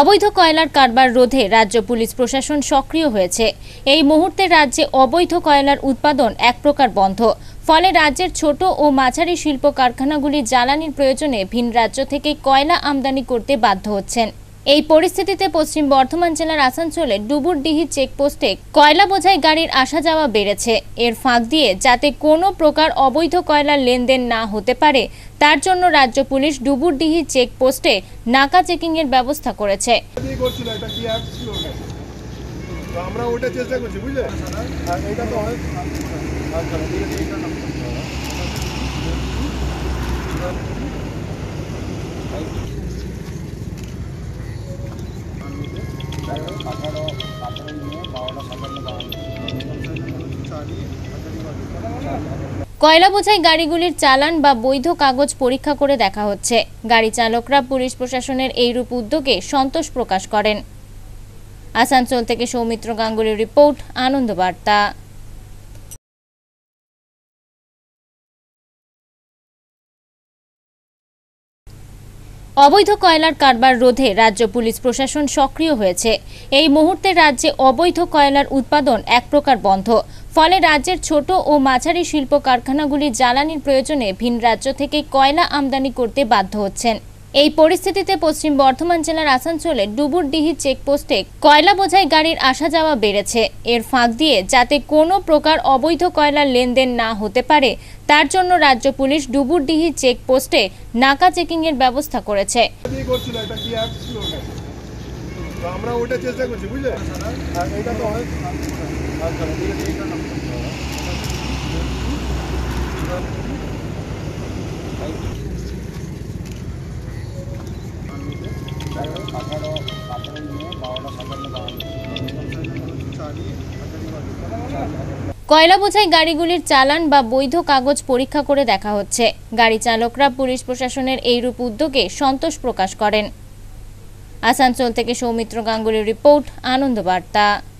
অবৈধ কয়লার কারবার রোধে রাজ্য পুলিশ প্রশাসন সক্রিয় হয়েছে এই মুহূর্তে রাজ্যে অবৈধ কয়লার উৎপাদন এক প্রকার বন্ধ ফলে রাজ্যের ছোট ও মাঝারি শিল্প কারখানাগুলি জ্বালানির প্রয়োজনে ভিন রাজ্য থেকে কয়লা আমদানি করতে বাধ্য হচ্ছেন এই পরিস্থিতিতে পশ্চিম বর্ধমান জেলার আসানসোলে ডুবুরডিহি চেকপোস্টে কয়লা বোঝাই গাড়ির আসা যাওয়া বেড়েছে এর ফাঁক দিয়ে যাতে কোনো প্রকার অবৈধ কয়লার লেনদেন না হতে পারে তার জন্য রাজ্য পুলিশ ডুবুরডিহি চেকপোস্টে নাকা চেকিংয়ের ব্যবস্থা করেছে আমরা ওটা চেষ্টা করছি বুঝলে এটা তো কয়লা বোঝাই গাড়িগুলির চালান বা বৈধ কাগজ পরীক্ষা করে দেখা হচ্ছে গাড়ি চালকরা পুলিশ প্রশাসনের এইরূপ উদ্যোগে সন্তোষ প্রকাশ করেন আসানসোল থেকে সৌমিত্র গাঙ্গুলির রিপোর্ট আনন্দবার্তা অবৈধ কয়লার কারবার রোধে রাজ্য পুলিশ প্রশাসন সক্রিয় হয়েছে এই মুহূর্তে রাজ্যে অবৈধ কয়লার উৎপাদন এক প্রকার বন্ধ ফলে রাজ্যের ছোট ও মাঝারি শিল্প কারখানাগুলি জ্বালানির প্রয়োজনে ভিন রাজ্য থেকে কয়লা আমদানি করতে বাধ্য হচ্ছেন এই পরিস্থিতিতে পশ্চিম বর্ধমান জেলার আসানসোলে ডুবুরডিহি চেকপোস্টে কয়লা বোঝাই গাড়ির আসা যাওয়া বেড়েছে এর ফাঁক দিয়ে যাতে কোনো প্রকার অবৈধ কয়লা লেনদেন না হতে পারে তার জন্য রাজ্য পুলিশ ডুবুরডিহি চেকপোস্টে নাকা চেকিংয়ের ব্যবস্থা করেছে কয়লা বোঝাই গাড়িগুলির চালান বা বৈধ কাগজ পরীক্ষা করে দেখা হচ্ছে গাড়ি চালকরা পুলিশ প্রশাসনের এইরূপ উদ্যোগে সন্তোষ প্রকাশ করেন আসানসোল থেকে সৌমিত্র গাঙ্গুলির রিপোর্ট আনন্দবার্তা